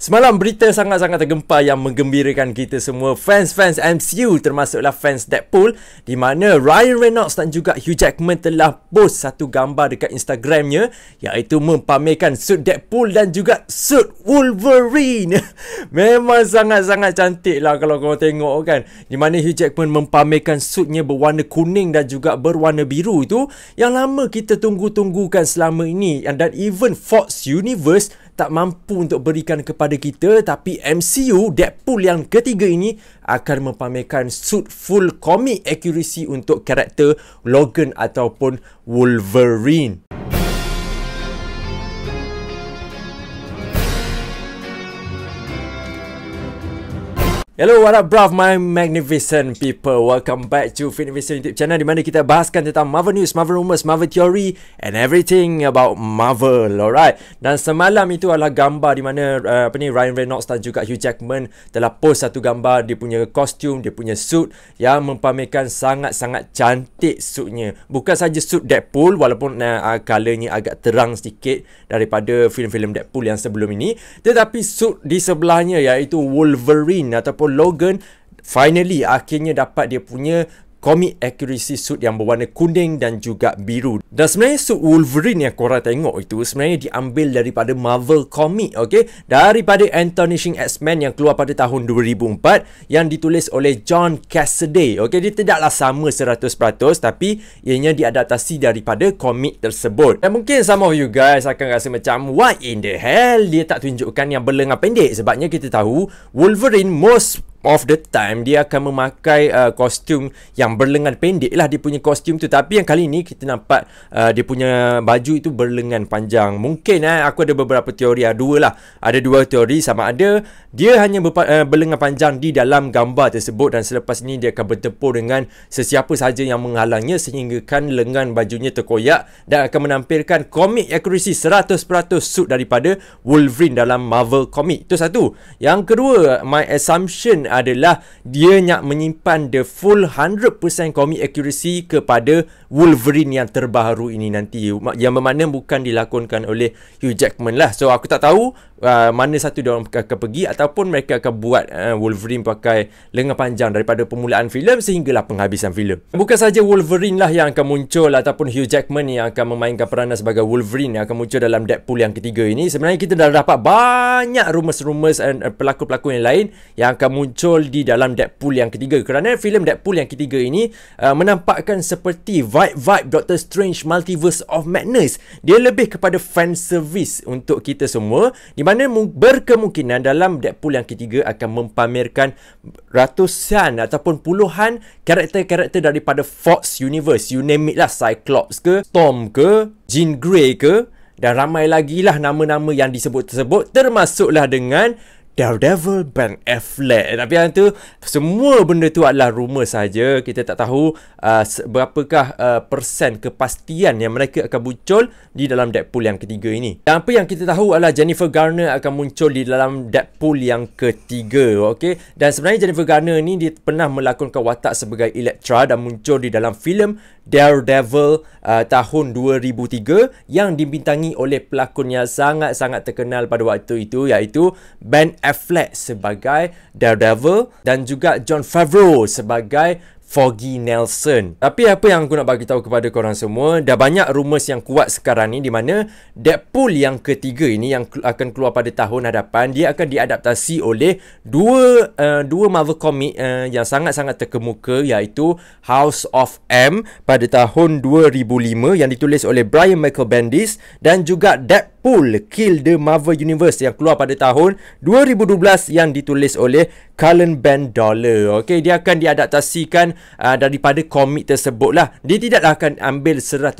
Semalam berita sangat-sangat tergempar yang menggembirakan kita semua fans-fans MCU termasuklah fans Deadpool di mana Ryan Reynolds dan juga Hugh Jackman telah post satu gambar dekat Instagramnya iaitu mempamerkan suit Deadpool dan juga suit Wolverine. Memang sangat-sangat cantik lah kalau kau tengok kan. Di mana Hugh Jackman mempamerkan suitnya berwarna kuning dan juga berwarna biru tu yang lama kita tunggu-tunggukan selama ini dan even Fox Universe tak mampu untuk berikan kepada kita tapi MCU Deadpool yang ketiga ini akan mempamerkan suit full comic accuracy untuk karakter Logan ataupun Wolverine. Hello, what up bruv my magnificent people Welcome back to Finivision YouTube channel Di mana kita bahaskan tentang Marvel News, Marvel Rumors, Marvel Theory And everything about Marvel, alright Dan semalam itu adalah gambar di mana uh, apa ni Ryan Reynolds dan juga Hugh Jackman Telah post satu gambar dia punya kostum, dia punya suit Yang mempamerkan sangat-sangat cantik suitnya Bukan saja suit Deadpool walaupun uh, uh colournya agak terang sedikit Daripada filem-filem Deadpool yang sebelum ini Tetapi suit di sebelahnya iaitu Wolverine ataupun Logan finally akhirnya dapat dia punya Komik Accuracy Suit yang berwarna kuning dan juga biru. Dan sebenarnya suit Wolverine yang korang tengok itu sebenarnya diambil daripada Marvel komik, okay? Daripada Antonishing X-Men yang keluar pada tahun 2004 yang ditulis oleh John Cassaday, okay? Dia tidaklah sama 100% tapi ianya diadaptasi daripada komik tersebut. Dan mungkin some of you guys akan rasa macam, what in the hell? Dia tak tunjukkan yang berlengah pendek sebabnya kita tahu Wolverine most of the time dia akan memakai uh, kostum yang berlengan pendek lah dia punya kostum tu tapi yang kali ni kita nampak uh, dia punya baju itu berlengan panjang mungkin eh, aku ada beberapa teori ada ah, dua lah ada dua teori sama ada dia hanya berpa- uh, berlengan panjang di dalam gambar tersebut dan selepas ni dia akan bertempur dengan sesiapa sahaja yang menghalangnya sehingga kan lengan bajunya terkoyak dan akan menampilkan komik accuracy 100% suit daripada Wolverine dalam Marvel komik itu satu yang kedua my assumption adalah dia nak menyimpan the full 100% comic accuracy kepada Wolverine yang terbaru ini nanti yang bermakna bukan dilakonkan oleh Hugh Jackman lah. So aku tak tahu uh, mana satu dia orang akan pergi ataupun mereka akan buat uh, Wolverine pakai lengan panjang daripada permulaan filem sehinggalah penghabisan filem. Bukan saja Wolverine lah yang akan muncul ataupun Hugh Jackman yang akan memainkan peranan sebagai Wolverine yang akan muncul dalam Deadpool yang ketiga ini. Sebenarnya kita dah dapat banyak rumus-rumus dan uh, pelakon-pelakon yang lain yang akan muncul muncul di dalam Deadpool yang ketiga kerana filem Deadpool yang ketiga ini uh, menampakkan seperti vibe-vibe Doctor Strange Multiverse of Madness. Dia lebih kepada fan service untuk kita semua di mana berkemungkinan dalam Deadpool yang ketiga akan mempamerkan ratusan ataupun puluhan karakter-karakter daripada Fox Universe. You name it lah Cyclops ke, Storm ke, Jean Grey ke dan ramai lagi lah nama-nama yang disebut-sebut termasuklah dengan Daredevil Ben Affleck. Eh, tapi yang tu semua benda tu adalah rumor saja. Kita tak tahu uh, berapakah uh, persen kepastian yang mereka akan muncul di dalam Deadpool yang ketiga ini. Dan apa yang kita tahu adalah Jennifer Garner akan muncul di dalam Deadpool yang ketiga. Okay? Dan sebenarnya Jennifer Garner ni dia pernah melakonkan watak sebagai Elektra dan muncul di dalam filem Daredevil uh, tahun 2003 yang dibintangi oleh pelakon yang sangat-sangat terkenal pada waktu itu iaitu Ben Affleck sebagai Daredevil dan juga John Favreau sebagai Foggy Nelson. Tapi apa yang aku nak bagi tahu kepada korang semua, dah banyak rumors yang kuat sekarang ni di mana Deadpool yang ketiga ini yang akan keluar pada tahun hadapan, dia akan diadaptasi oleh dua uh, dua Marvel comic uh, yang sangat-sangat terkemuka iaitu House of M pada tahun 2005 yang ditulis oleh Brian Michael Bendis dan juga Deadpool Deadpool Kill the Marvel Universe yang keluar pada tahun 2012 yang ditulis oleh Cullen Ben Dollar. Okey, dia akan diadaptasikan uh, daripada komik tersebut lah. Dia tidak akan ambil 100%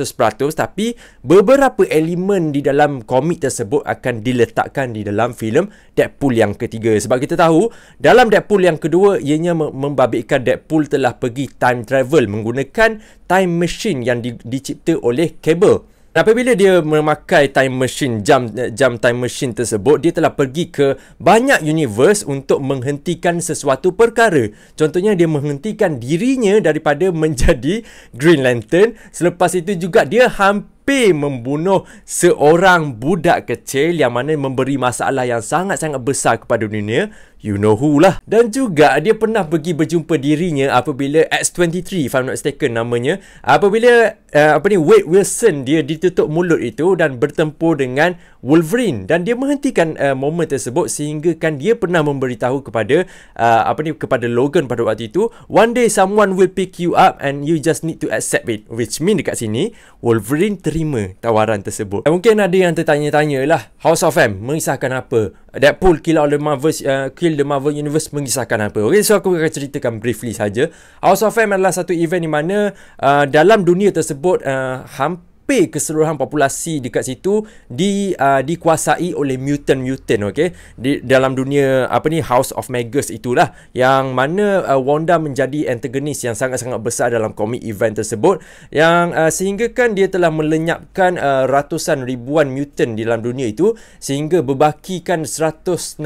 tapi beberapa elemen di dalam komik tersebut akan diletakkan di dalam filem Deadpool yang ketiga. Sebab kita tahu dalam Deadpool yang kedua ianya membabitkan Deadpool telah pergi time travel menggunakan time machine yang di, dicipta oleh Cable. Tapi bila dia memakai time machine jam jam time machine tersebut dia telah pergi ke banyak universe untuk menghentikan sesuatu perkara. Contohnya dia menghentikan dirinya daripada menjadi Green Lantern. Selepas itu juga dia hampir hampir membunuh seorang budak kecil yang mana memberi masalah yang sangat-sangat besar kepada dunia. You know who lah. Dan juga dia pernah pergi berjumpa dirinya apabila X-23, if I'm not mistaken namanya. Apabila uh, apa ni Wade Wilson dia ditutup mulut itu dan bertempur dengan Wolverine. Dan dia menghentikan uh, momen tersebut sehingga kan dia pernah memberitahu kepada uh, apa ni kepada Logan pada waktu itu. One day someone will pick you up and you just need to accept it. Which mean dekat sini, Wolverine terima terima tawaran tersebut. Dan eh, mungkin ada yang tertanya-tanya lah. House of M mengisahkan apa? Deadpool Kill All the Marvel, uh, eh, Kill the Marvel Universe mengisahkan apa? Okay, so aku akan ceritakan briefly saja. House of M adalah satu event di mana uh, dalam dunia tersebut uh, hampir hampir keseluruhan populasi dekat situ di uh, dikuasai oleh mutant mutant okey di dalam dunia apa ni House of Magus itulah yang mana uh, Wanda menjadi antagonis yang sangat-sangat besar dalam komik event tersebut yang uh, sehinggakan dia telah melenyapkan uh, ratusan ribuan mutant di dalam dunia itu sehingga berbakikan 163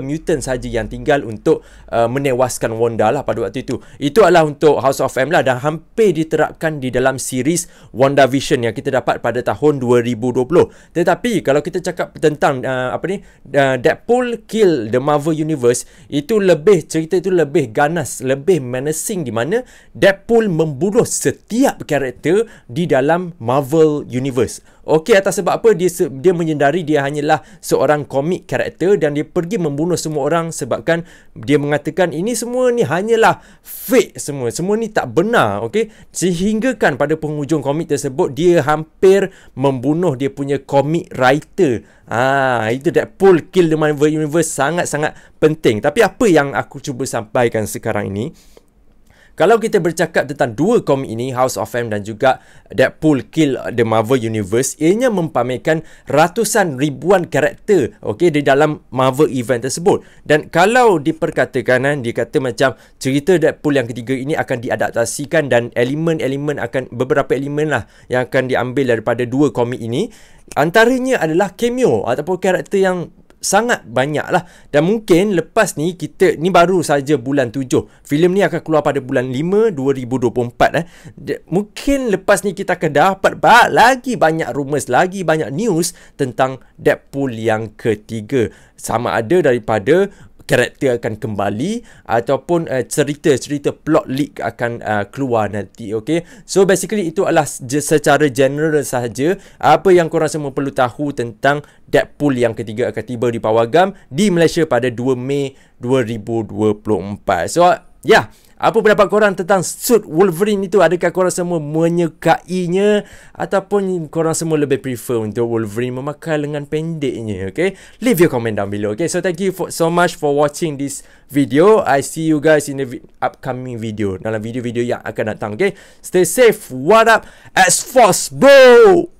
mutant saja yang tinggal untuk uh, menewaskan Wanda lah pada waktu itu itu adalah untuk House of M lah dan hampir diterapkan di dalam series WandaVision yang yang kita dapat pada tahun 2020. Tetapi kalau kita cakap tentang uh, apa ni uh, Deadpool kill the Marvel Universe itu lebih cerita itu lebih ganas, lebih menacing di mana Deadpool membunuh setiap karakter di dalam Marvel Universe. Okey atas sebab apa dia dia menyendari dia hanyalah seorang komik karakter dan dia pergi membunuh semua orang sebabkan dia mengatakan ini semua ni hanyalah fake semua semua ni tak benar okey sehinggakan pada penghujung komik tersebut dia hampir membunuh dia punya comic writer. Ah, itu that pull kill the Marvel Universe sangat-sangat penting. Tapi apa yang aku cuba sampaikan sekarang ini, kalau kita bercakap tentang dua komik ini, House of M dan juga Deadpool Kill the Marvel Universe, ianya mempamerkan ratusan ribuan karakter okay, di dalam Marvel event tersebut. Dan kalau diperkatakan, kan, eh, dia kata macam cerita Deadpool yang ketiga ini akan diadaptasikan dan elemen-elemen akan, beberapa elemen lah yang akan diambil daripada dua komik ini, antaranya adalah cameo ataupun karakter yang sangat banyak lah dan mungkin lepas ni kita ni baru saja bulan 7 filem ni akan keluar pada bulan 5 2024 eh mungkin lepas ni kita akan dapat lagi banyak rumors lagi banyak news tentang Deadpool yang ketiga sama ada daripada karakter akan kembali ataupun uh, eh, cerita-cerita plot leak akan uh, keluar nanti okey so basically itu adalah secara general sahaja apa yang korang semua perlu tahu tentang Deadpool yang ketiga akan tiba di Pawagam di Malaysia pada 2 Mei 2024 so ya yeah. Apa pendapat korang tentang suit Wolverine itu? Adakah korang semua menyukainya? Ataupun korang semua lebih prefer untuk Wolverine memakai lengan pendeknya? Okay? Leave your comment down below. Okay? So, thank you for, so much for watching this video. I see you guys in the vi- upcoming video. Dalam video-video yang akan datang. Okay? Stay safe. What up? As force bro!